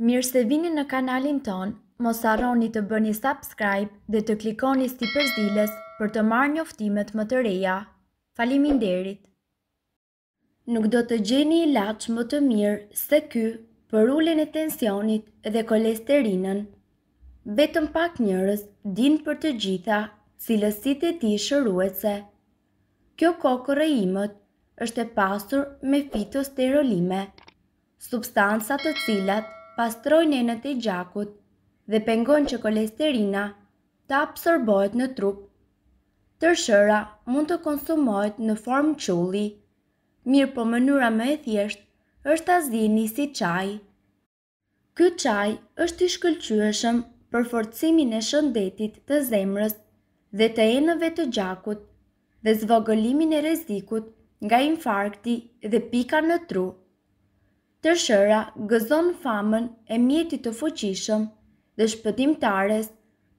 Mirë se vini në kanalin ton, mos arroni të bëni subscribe dhe të klikoni sti përzdiles për të marrë një oftimet më të reja. Falimin derit! Nuk do të gjeni i lach më të mirë se ky për ullin e tensionit dhe kolesterinën. Betëm pak njërës din për të gjitha si lësit e ti shëruese. Kjo e imët është e pasur me fitosterolime, substansat të cilat pastroj nenët e gjakut dhe pengon që kolesterina të absorbojt në trup. Tërshëra mund të konsumojt në form qulli, mirë po mënyra më e thjesht është azini si qaj. Ky qaj është i shkëllqyëshëm për forcimin e shëndetit të zemrës dhe të enëve të gjakut dhe zvogëlimin e rezikut nga infarkti dhe pika në trup tërshëra gëzon famën e mjetit të fuqishëm dhe shpëtimtares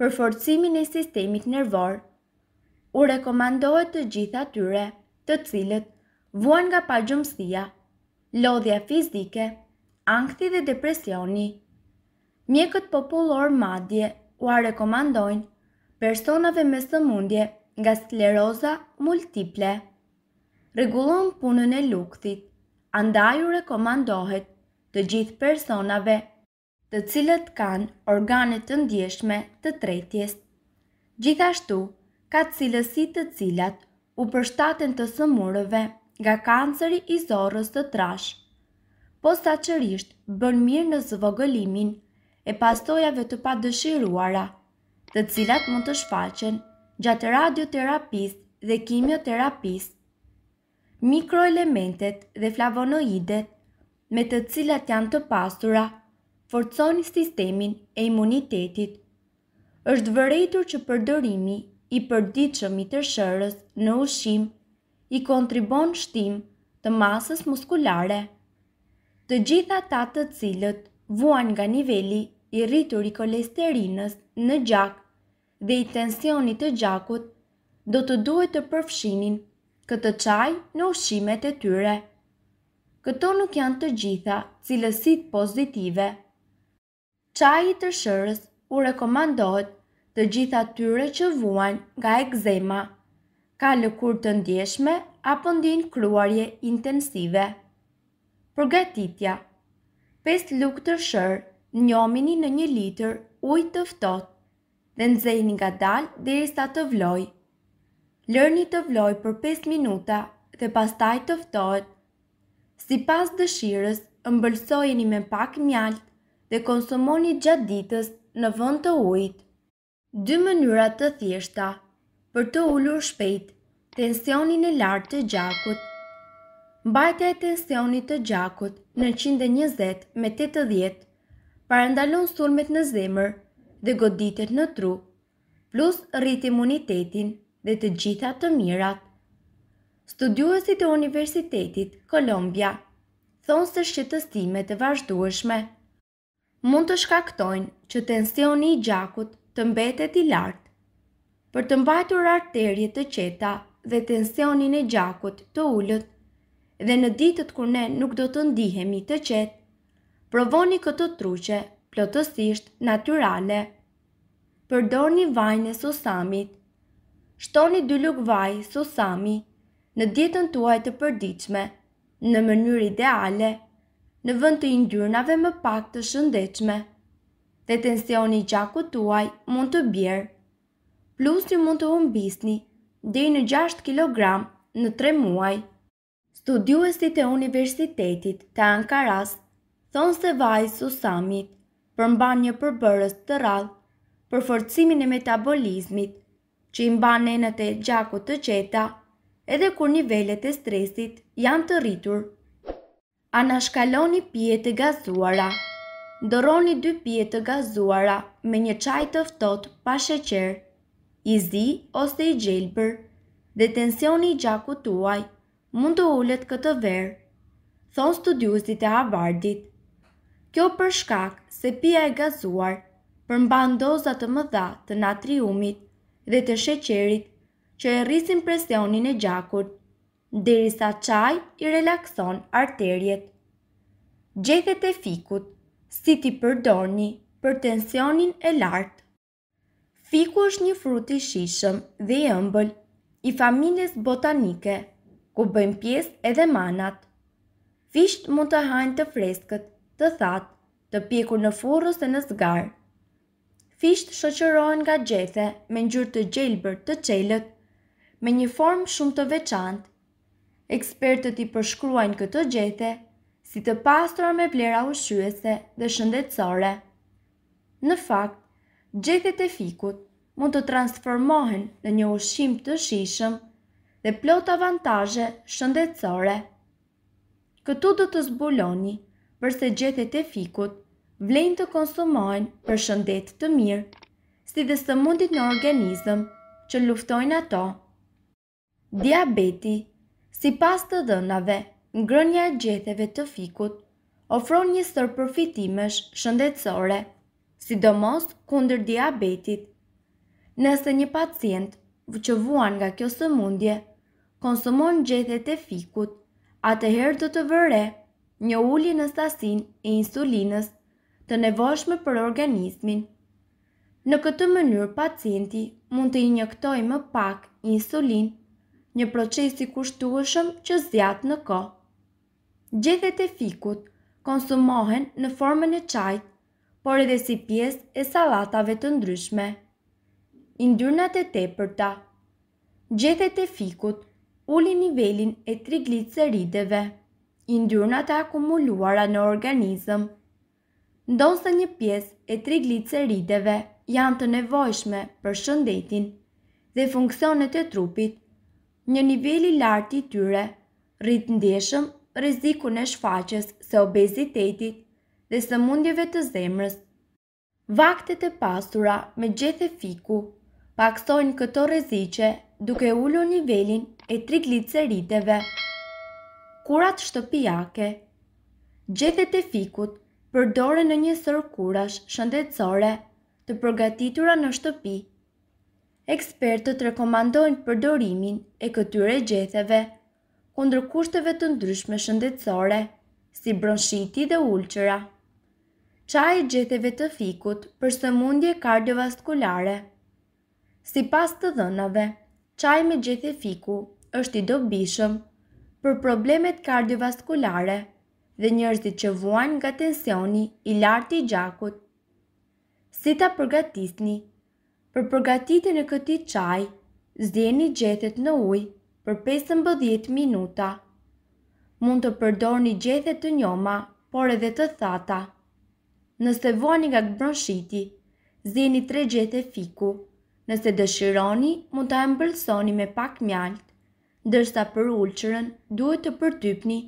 për forcimin e sistemit nervor. U rekomandohet të gjitha tyre të cilët vuan nga pagjumësia, lodhja fizike, angthi dhe depresioni. Mjekët popullor madje u a rekomandojnë personave me sëmundje nga skleroza multiple. Regulon punën e luktit andaju rekomandohet të gjithë personave të cilët kanë organet të ndjeshme të tretjes. Gjithashtu, ka cilësi të cilat u përshtaten të sëmurëve nga kanceri i zorës të trash, po sa qërisht bën mirë në zvogëlimin e pastojave të pa dëshiruara, të cilat mund të shfaqen gjatë radioterapis dhe kimioterapis mikroelementet dhe flavonoidet me të cilat janë të pastura, forconi sistemin e imunitetit. Është vërejtur që përdorimi i përdiqëm i të shërës në ushim i kontribon shtim të masës muskulare. Të gjitha ta të cilët vuan nga niveli i rritur i kolesterinës në gjak dhe i tensionit të gjakut, do të duhet të përfshinin këtë qaj në ushqimet e tyre. Këto nuk janë të gjitha cilësit pozitive. Qaj i të shërës u rekomandohet të gjitha tyre që vuan nga ekzema, ka lëkur të ndjeshme apo ndin kruarje intensive. Përgatitja 5 luk të shërë njomini në një liter ujtë tëftot dhe nëzejnë nga dalë dhe i sa të vlojë lërni të vloj për 5 minuta dhe pastaj të ftohet. Si pas dëshirës, mbëlsojeni me pak mjalt dhe konsumoni gjatë ditës në vënd të ujt. Dy mënyra të thjeshta për të ullur shpejt tensionin e lartë të gjakut. Mbajtja e tensionit të gjakut në 120 me 80 parandalon sulmet në zemër dhe goditet në tru, plus rrit imunitetin dhe të gjitha të mirat. Studiuesit e Universitetit Kolombia thonë se shqetëstime të vazhdueshme mund të shkaktojnë që tensioni i gjakut të mbetet i lartë. Për të mbajtur arterje të qeta dhe tensionin e gjakut të ullët, dhe në ditët kur ne nuk do të ndihemi të qetë, provoni këtë truqe plotësisht naturale. Përdor një vajnë e susamit shtoni dy lukë vaj, sosami, në dietën tuaj të përdiqme, në mënyrë ideale, në vënd të indyrnave më pak të shëndechme, dhe tensioni gjakut tuaj mund të bjerë. Plus një mund të humbisni dhe në 6 kg në 3 muaj. Studiuesit e Universitetit të Ankaras thonë se vaj susamit përmban një përbërës të rallë për forcimin e metabolizmit që imba nenët e gjakut të qeta, edhe kur nivellet e stresit janë të rritur. Anashkaloni pjetë të gazuara Doroni dy pjetë të gazuara me një qaj tëftot pa sheqer, i zi ose i gjelbër, dhe tensioni i gjakut tuaj mund të ullet këtë verë, thonë studiusit e avardit. Kjo përshkak se pja e gazuar përmban dozat të mëdha të natriumit dhe të sheqerit që e rrisin presionin e gjakut, derisa qaj i relakson arterjet. Gjethet e fikut, si ti përdorni për tensionin e lartë. Fiku është një frut i shishëm dhe i ëmbël i familjes botanike, ku bëjmë pjesë edhe manat. Fisht mund të hajnë të freskët, të thatë, të pjekur në furrë ose në zgarë fisht shoqërohen nga gjethe me ngjyrë të gjelbër të çelët me një formë shumë të veçantë. Ekspertët i përshkruajnë këtë gjethe si të pastra me vlera ushqyese dhe shëndetësore. Në fakt, gjethet e fikut mund të transformohen në një ushqim të shishëm dhe plot avantaje shëndetësore. Këtu do të zbuloni përse gjethet e fikut vlen të konsumojnë për shëndet të mirë, si dhe së mundit në organizëm që luftojnë ato. Diabeti, si pas të dënave, ngrënja e gjetheve të fikut, ofron një sër përfitimesh shëndetësore, sidomos kundër diabetit. Nëse një pacient vëqëvuan nga kjo sëmundje, konsumon gjethet e fikut, atëherë do të vëre një ullje në stasin e insulinës të nevojshme për organizmin. Në këtë mënyrë, pacienti mund të injektojë më pak insulin, një proces i kushtueshëm që zjatë në kohë. Gjethet e fikut konsumohen në formën e çajit, por edhe si pjesë e sallatave të ndryshme. Yndyrnat e tepërta. Gjethet e fikut ulin nivelin e triglicerideve, Yndyrnat e akumuluara në organizëm ndonëse një pjesë e gliceriteve janë të nevojshme për shëndetin dhe funksionet e trupit, një niveli lartë i tyre rritë ndeshëm rezikun e shfaqes se obezitetit dhe së mundjeve të zemrës. Vaktet e pasura me gjethe fiku paksojnë këto rezice duke ullu nivelin e gliceriteve. Kurat shtëpijake Gjethet e fikut përdore në një sër kurash shëndetësore të përgatitura në shtëpi. Ekspertët rekomandojnë përdorimin e këtyre gjetheve kundër kushteve të ndryshme shëndetësore, si bronshiti dhe ulqëra. Qaj e gjetheve të fikut për sëmundje kardiovaskulare. Si pas të dhënave, qaj me gjethe fiku është i dobishëm për problemet kardiovaskulare – dhe njerëzit që vuajnë nga tensioni i lartë i gjakut. Si ta përgatisni? Për përgatitjen e këtij çaji, zdeni gjethet në ujë për 15 minuta. Mund të përdorni gjethet të njoma, por edhe të thata. Nëse vuani nga bronshiti, zdeni 3 gjethe fiku. Nëse dëshironi, mund ta ëmbëlsoni me pak mjalt, ndërsa për ulqërën duhet të përtypni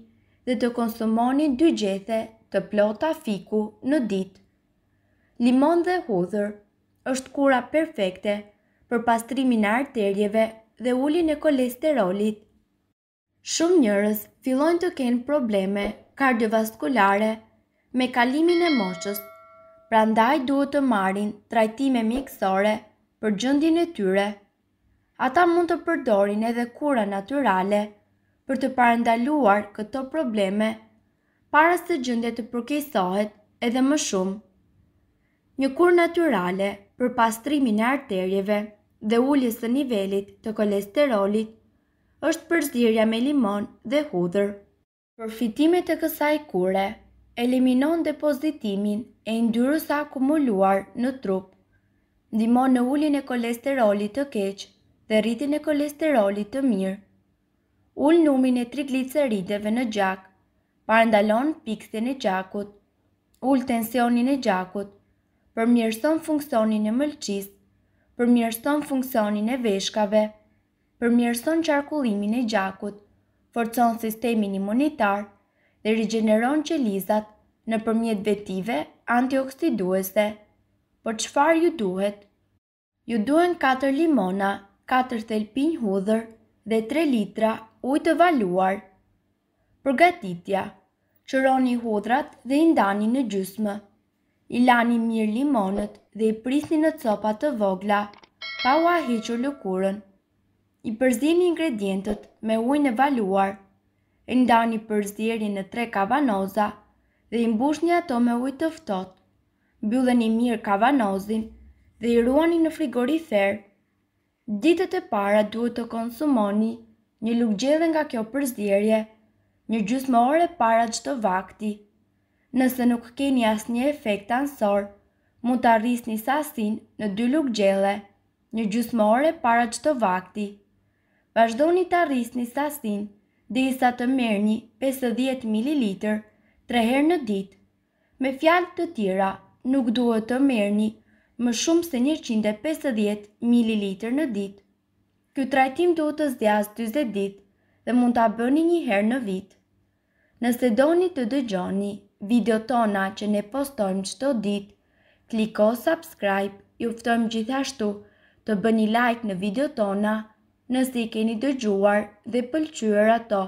dhe të konsumoni dy gjete të plota fiku në ditë. Limon dhe hudhër është kura perfekte për pastrimin e arterieve dhe uljen e kolesterolit. Shumë njerëz fillojnë të kenë probleme kardiovaskulare me kalimin e moshës. Prandaj duhet të marrin trajtime mjekësore për gjendjen e tyre. Ata mund të përdorin edhe kura natyrale për të parendaluar këto probleme, para se gjëndje të përkejsohet edhe më shumë. Një kur naturale për pastrimin e arterjeve dhe ulljes të nivelit të kolesterolit është përzirja me limon dhe hudhër. Përfitimet e kësaj kure eliminon depozitimin e ndyrës akumuluar në trup, ndimon në ulljen e kolesterolit të keq dhe rritin e kolesterolit të mirë ul numrin e triglicerideve në gjak, parandalon pikthjen e gjakut, ul tensionin e gjakut, përmjërson funksionin e mëlçisë, përmjërson funksionin e veshkave, përmjërson qarkullimin e gjakut, forcon sistemin imunitar dhe rigjeneron qelizat në përmjet vetive antioksiduese. Por qëfar ju duhet? Ju duhen 4 limona, 4 thelpin hudhër dhe 3 litra ujë të valuar. Përgatitja Qëroni hudrat dhe i ndani në gjysmë. I lani mirë limonët dhe i prisni në copa të vogla, pa u ahiqur lëkurën. I përzini ingredientët me ujë në valuar. I ndani përzirin në tre kavanoza dhe i mbushni ato me ujë të ftohtë. Mbylleni mirë kavanozin dhe i ruani në frigorifer. Ditët e para duhet të konsumoni një luk gjedhe nga kjo përzdjerje, një gjusë më ore para gjithë vakti. Nëse nuk keni asë një efekt ansor, mund të arris një sasin në dy luk gjelle, një gjusë më ore para gjithë vakti. Vashdo një të arris një sasin dhe i sa të merë një 50 ml tre herë në ditë. Me fjalë të tjera, nuk duhet të merë një më shumë se 150 ml në ditë. Ky trajtim duhet të zgjasë 40 ditë dhe mund ta bëni një herë në vit. Nëse një të dëgjoni video tona që ne postojmë çdo ditë, kliko subscribe. Ju ftojmë gjithashtu të bëni like në video tona nëse i keni dëgjuar dhe pëlqyer ato.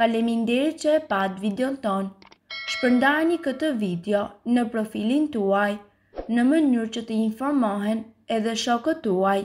Faleminderit që e pat videon tonë. Shpërndani këtë video në profilin tuaj në mënyrë që të informohen edhe shokët tuaj.